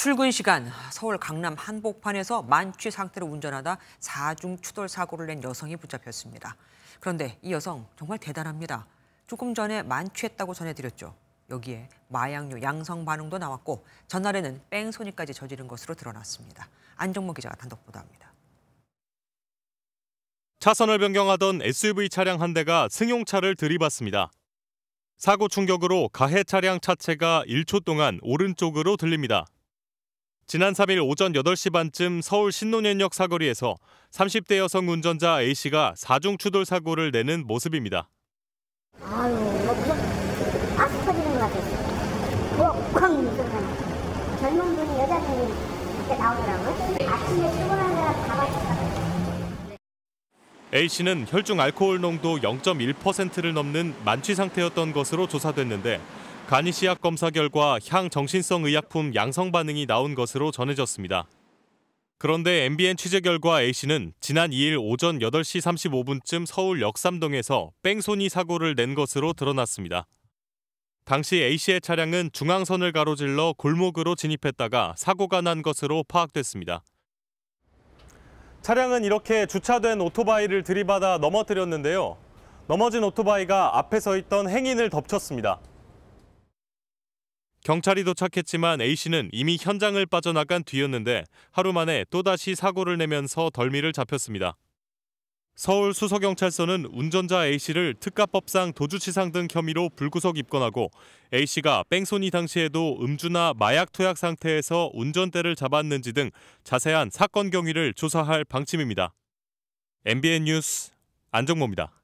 출근 시간 서울 강남 한복판에서 만취 상태로 운전하다 4중 추돌 사고를 낸 여성이 붙잡혔습니다. 그런데 이 여성 정말 대단합니다. 조금 전에 만취했다고 전해드렸죠. 여기에 마약류 양성 반응도 나왔고 전날에는 뺑소니까지 저지른 것으로 드러났습니다. 안정모 기자가 단독 보도합니다. 차선을 변경하던 SUV 차량 한 대가 승용차를 들이받습니다. 사고 충격으로 가해 차량 차체가 1초 동안 오른쪽으로 들립니다. 지난 3일 오전 8시 반쯤 서울 신논현역 사거리에서 30대 여성 운전자 A씨가 사중 추돌 사고를 내는 모습입니다. 아유, 뭐악 터지는 것같았요 뭐 쾅! 젊은 분이 여자분이 나오더라고요. 아침에 출근한 사람 다 마셨다고. A씨는 혈중 알코올 농도 0.1%를 넘는 만취 상태였던 것으로 조사됐는데 간이시약 검사 결과 향 정신성 의약품 양성 반응이 나온 것으로 전해졌습니다. 그런데 MBN 취재 결과 A씨는 지난 2일 오전 8시 35분쯤 서울 역삼동에서 뺑소니 사고를 낸 것으로 드러났습니다. 당시 A씨의 차량은 중앙선을 가로질러 골목으로 진입했다가 사고가 난 것으로 파악됐습니다. 차량은 이렇게 주차된 오토바이를 들이받아 넘어뜨렸는데요. 넘어진 오토바이가 앞에 서 있던 행인을 덮쳤습니다. 경찰이 도착했지만 A씨는 이미 현장을 빠져나간 뒤였는데 하루 만에 또다시 사고를 내면서 덜미를 잡혔습니다. 서울 수서경찰서는 운전자 A씨를 특가법상 도주치상 등 혐의로 불구속 입건하고 A씨가 뺑소니 당시에도 음주나 마약 투약 상태에서 운전대를 잡았는지 등 자세한 사건 경위를 조사할 방침입니다. MBN 뉴스 안정모입니다.